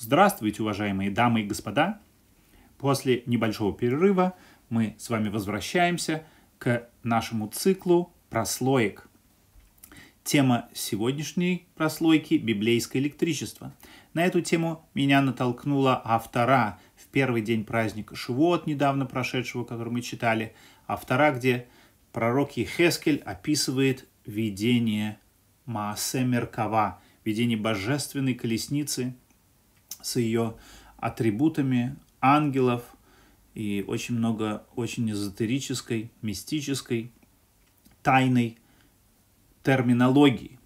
Здравствуйте, уважаемые дамы и господа! После небольшого перерыва мы с вами возвращаемся к нашему циклу прослоек. Тема сегодняшней прослойки – библейское электричество. На эту тему меня натолкнула автора в первый день праздника Шивот, недавно прошедшего, который мы читали, автора, где пророк Ехескель описывает видение Маасе Меркава, видение божественной колесницы – с ее атрибутами ангелов и очень много очень эзотерической, мистической, тайной терминологии.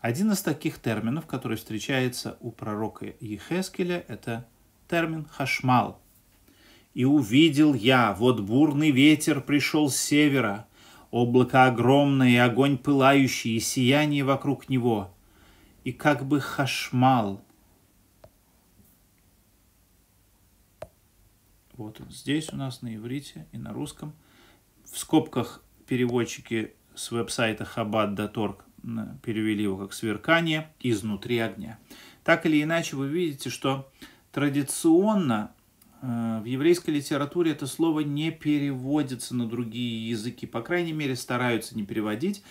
Один из таких терминов, который встречается у пророка Ехескеля, это термин «хашмал». «И увидел я, вот бурный ветер пришел с севера, облако огромное и огонь пылающий, и сияние вокруг него, и как бы хашмал, Вот он здесь у нас на иврите и на русском. В скобках переводчики с веб-сайта chabad.org перевели его как «сверкание изнутри огня». Так или иначе, вы видите, что традиционно э, в еврейской литературе это слово не переводится на другие языки, по крайней мере, стараются не переводить.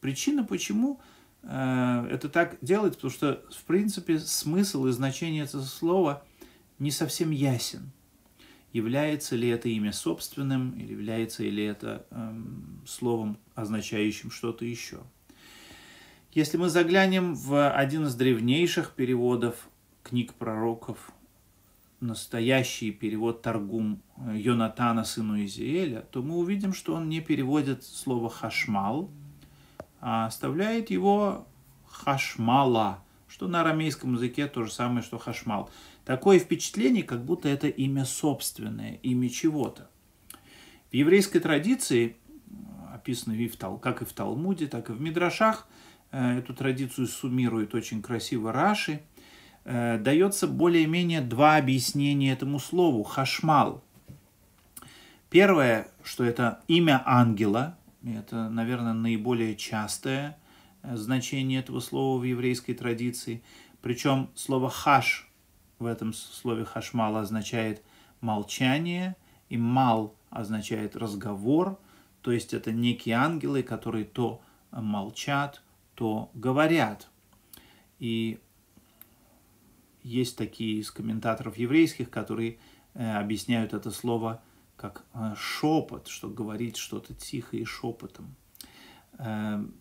Причина, почему э, это так делается, потому что, в принципе, смысл и значение этого слова не совсем ясен является ли это имя собственным, или является ли это эм, словом, означающим что-то еще. Если мы заглянем в один из древнейших переводов книг пророков, настоящий перевод Таргум э, Йонатана, сыну Изиэля, то мы увидим, что он не переводит слово «хашмал», а оставляет его «хашмала», что на арамейском языке то же самое, что «хашмал». Такое впечатление, как будто это имя собственное, имя чего-то. В еврейской традиции, описанной и как и в Талмуде, так и в Мидрашах, э, эту традицию суммирует очень красиво Раши, э, дается более-менее два объяснения этому слову – хашмал. Первое, что это имя ангела, это, наверное, наиболее частое э, значение этого слова в еврейской традиции. Причем слово «хаш» в этом слове хашмал означает молчание, и мал означает разговор, то есть это некие ангелы, которые то э, молчат, то говорят. И есть такие из комментаторов еврейских, которые э, объясняют это слово как э, шепот, что говорит что-то тихо и шепотом. Эм,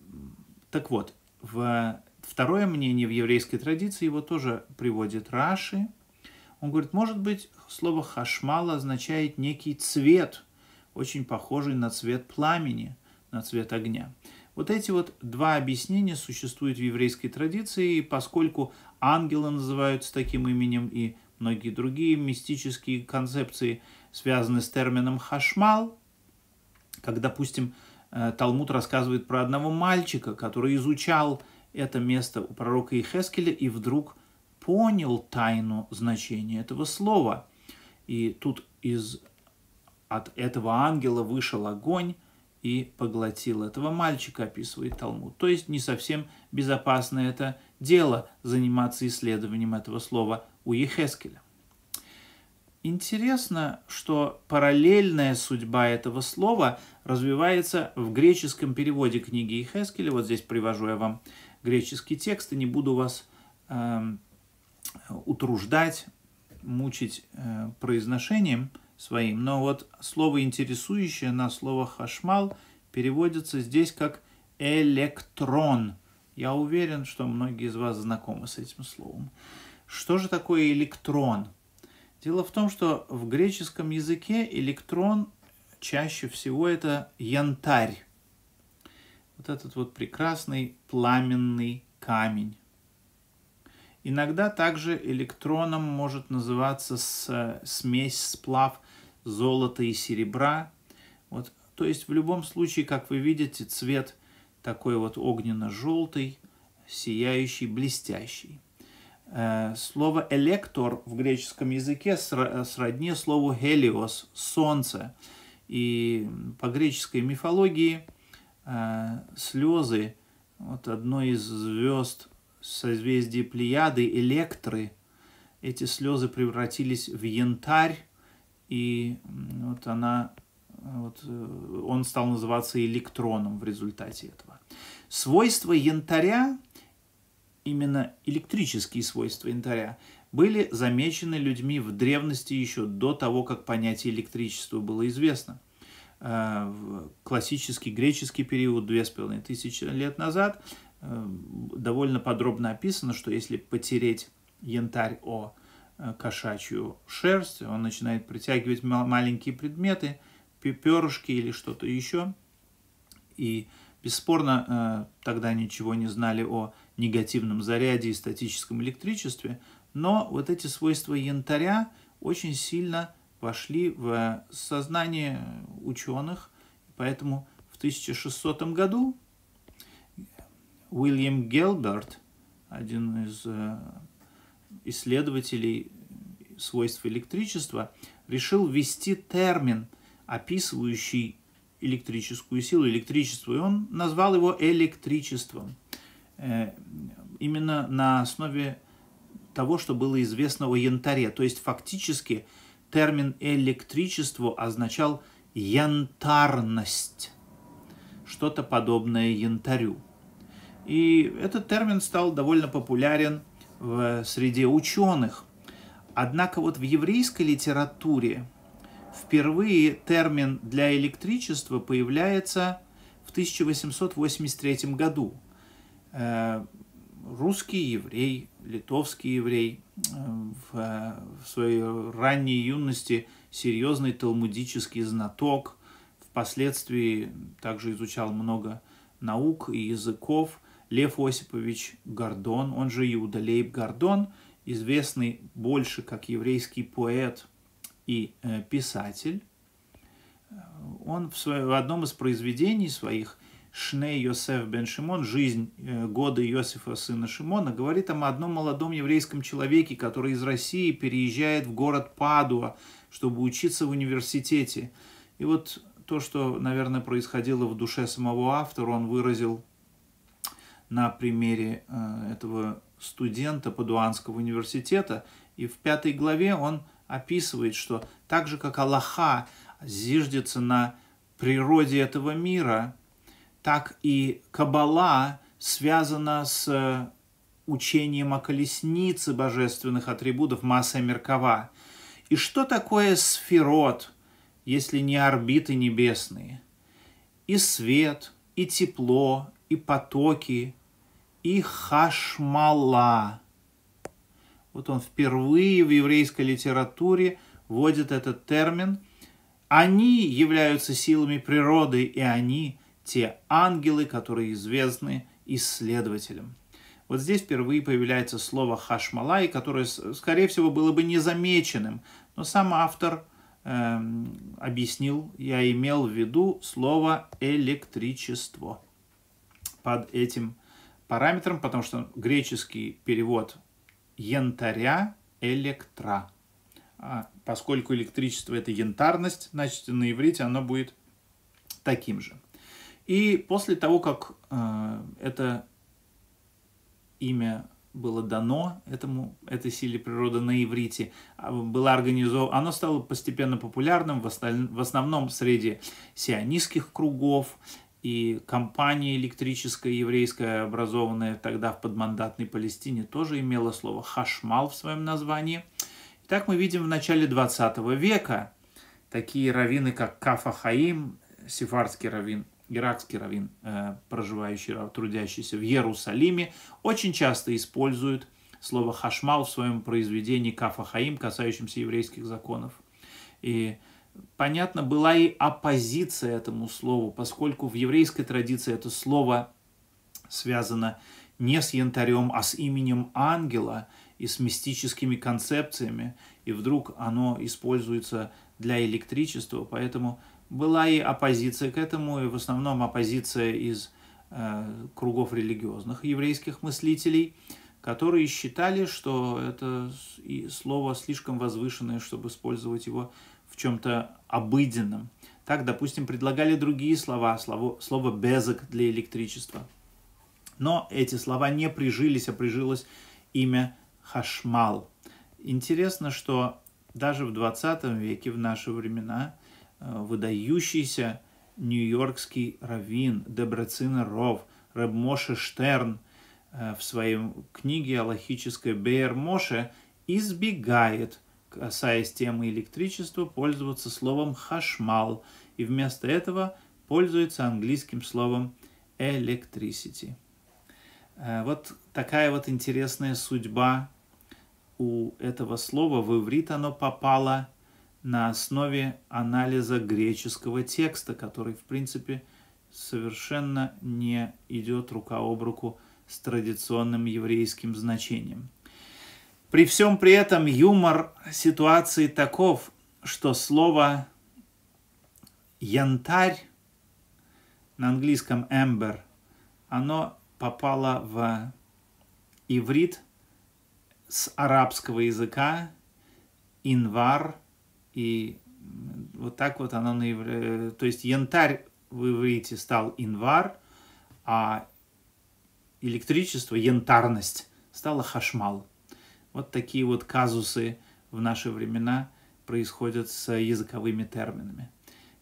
так вот, в Второе мнение в еврейской традиции его тоже приводит Раши. Он говорит, может быть, слово хашмал означает некий цвет, очень похожий на цвет пламени, на цвет огня. Вот эти вот два объяснения существуют в еврейской традиции, и поскольку ангелы называются таким именем и многие другие мистические концепции связаны с термином хашмал, как, допустим, э, Талмуд рассказывает про одного мальчика, который изучал это место у пророка Ихескеля и вдруг понял тайну значения этого слова. И тут из от этого ангела вышел огонь и поглотил этого мальчика, описывает Талмуд. То есть не совсем безопасно это дело заниматься исследованием этого слова у Ехескеля. Интересно, что параллельная судьба этого слова развивается в греческом переводе книги Ихескеля. Вот здесь привожу я вам греческий текст и не буду вас э, утруждать, мучить э, произношением своим. Но вот слово «интересующее» на слово «хашмал» переводится здесь как «электрон». Я уверен, что многие из вас знакомы с этим словом. Что же такое электрон? Дело в том, что в греческом языке электрон чаще всего это янтарь. Вот этот вот прекрасный пламенный камень. Иногда также электроном может называться смесь, сплав золота и серебра. Вот, то есть в любом случае, как вы видите, цвет такой вот огненно-желтый, сияющий, блестящий. Э, слово «электор» в греческом языке сродни слову гелиос — «солнце». И по греческой мифологии э, слезы вот одной из звезд созвездия Плеяды, Электры, эти слезы превратились в янтарь, и вот она, вот э, он стал называться электроном в результате этого. свойства янтаря именно электрические свойства янтаря, были замечены людьми в древности еще до того, как понятие электричества было известно. Э, в классический греческий период, две с половиной тысячи лет назад, э, довольно подробно описано, что если потереть янтарь о э, кошачью шерсть, он начинает притягивать маленькие предметы, перышки или что-то еще. И бесспорно тогда ничего не знали о негативном заряде и статическом электричестве, но вот эти свойства янтаря очень сильно вошли в сознание ученых, поэтому в 1600 году Уильям Гелберт, один из э, исследователей свойств электричества, решил ввести термин, описывающий электрическую силу, электричество, и он назвал его электричеством – Э, именно на основе того, что было известно о янтаре. То есть фактически термин электричество означал янтарность, что-то подобное янтарю. И этот термин стал довольно популярен в среде ученых. Однако вот в еврейской литературе впервые термин для электричества появляется в 1883 году – Э, русский еврей, литовский еврей э, э, в, своей ранней юности серьезный талмудический знаток, впоследствии также изучал много наук и языков. Лев Осипович Гордон, он же Иудалейб Гордон, известный больше как еврейский поэт и писатель, он в, своем, в одном из произведений своих – Шней Йосеф бен Шимон, «Жизнь э, года Йосифа сына Шимона», говорит о одном молодом еврейском человеке, который из России переезжает в город Падуа, чтобы учиться в университете. И вот то, что, наверное, происходило в душе самого автора, он выразил на примере э, этого студента Падуанского университета. И в пятой главе он описывает, что так же, как Аллаха зиждется на природе этого мира, так и Каббала связана с э, учением о колеснице божественных атрибутов Масса Меркава. И что такое сферот, если не орбиты небесные? И свет, и тепло, и потоки, и хашмала. Вот он впервые в еврейской литературе вводит этот термин. Они являются силами природы, и они те ангелы, которые известны исследователям. Вот здесь впервые появляется слово «хашмалай», которое, скорее всего, было бы незамеченным, но сам автор э, объяснил, я имел в виду слово «электричество» под этим параметром, потому что греческий перевод янтаря – электра. А поскольку электричество – это янтарность, значит, на иврите оно будет таким же. И после того, как э, это имя было дано этому, этой силе природы на иврите, а, было организовано, оно стало постепенно популярным в, осталь, в основном среди сионистских кругов, и компания электрическая еврейская, образованная тогда в подмандатной Палестине, тоже имела слово «хашмал» в своем названии. И так мы видим в начале 20 века такие раввины, как Кафа Хаим, сефардский раввин иракский раввин, э, проживающий, трудящийся в Иерусалиме, очень часто использует слово «хашмал» в своем произведении «Кафа Хаим», касающемся еврейских законов. И понятно, была и оппозиция этому слову, поскольку в еврейской традиции это слово связано не с янтарем, а с именем ангела и с мистическими концепциями, и вдруг оно используется для электричества, поэтому была и оппозиция к этому, и в основном оппозиция из э, кругов религиозных еврейских мыслителей, которые считали, что это слово слишком возвышенное, чтобы использовать его в чем-то обыденном. Так, допустим, предлагали другие слова, слово, слово «безок» для электричества. Но эти слова не прижились, а прижилось имя «хашмал». Интересно, что даже в 20 веке, в наши времена – Э, выдающийся нью-йоркский раввин Дебрацина Ров, Реб Моше Штерн э, в своей книге аллахической Бейер Моше избегает, касаясь темы электричества, пользоваться словом «хашмал» и вместо этого пользуется английским словом «electricity». Э, вот такая вот интересная судьба у этого слова. В иврит оно попало – на основе анализа греческого текста, который, в принципе, совершенно не идет рука об руку с традиционным еврейским значением. При всем при этом юмор ситуации таков, что слово «янтарь» на английском «эмбер», оно попало в иврит с арабского языка «инвар», и вот так вот оно на евре... Э, то есть янтарь в иврите стал инвар, а электричество, янтарность, стала хашмал. Вот такие вот казусы в наши времена происходят с языковыми терминами.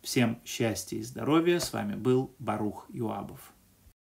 Всем счастья и здоровья. С вами был Барух Юабов.